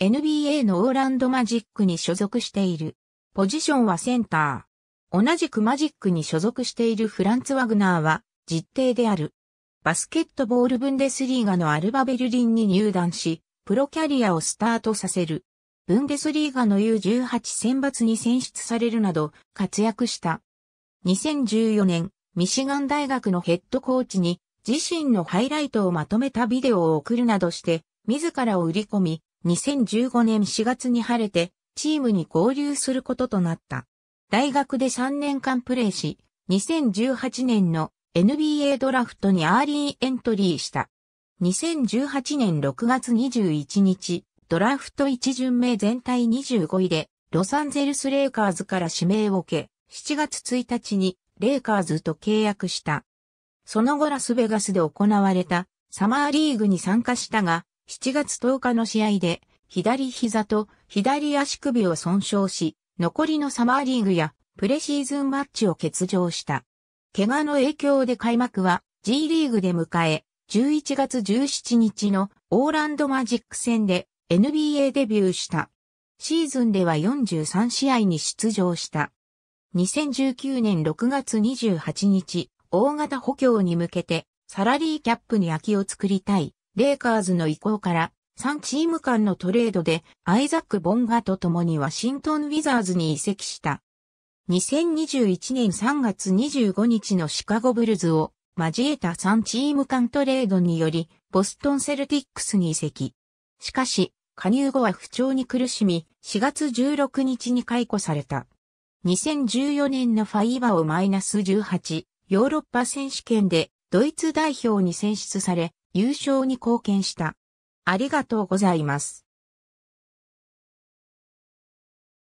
NBA のオーランドマジックに所属している。ポジションはセンター。同じくマジックに所属しているフランツ・ワグナーは実定である。バスケットボールブンデスリーガのアルバベルリンに入団し、プロキャリアをスタートさせる。ブンデスリーガの U18 選抜に選出されるなど活躍した。2014年、ミシガン大学のヘッドコーチに自身のハイライトをまとめたビデオを送るなどして、自らを売り込み、2015年4月に晴れて、チームに合流することとなった。大学で3年間プレーし、2018年の NBA ドラフトにアーリーエントリーした。2018年6月21日、ドラフト1巡目全体25位で、ロサンゼルスレイカーズから指名を受け、7月1日にレイカーズと契約した。その後ラスベガスで行われたサマーリーグに参加したが、7月10日の試合で、左膝と左足首を損傷し、残りのサマーリーグやプレシーズンマッチを欠場した。怪我の影響で開幕は G リーグで迎え、11月17日のオーランドマジック戦で NBA デビューした。シーズンでは43試合に出場した。2019年6月28日、大型補強に向けてサラリーキャップに空きを作りたいレイカーズの意向から3チーム間のトレードでアイザック・ボンガと共にワシントン・ウィザーズに移籍した。2021年3月25日のシカゴブルズを交えた3チーム間トレードにより、ボストンセルティックスに移籍。しかし、加入後は不調に苦しみ、4月16日に解雇された。2014年のファイバをマイナス18、ヨーロッパ選手権でドイツ代表に選出され、優勝に貢献した。ありがとうございます。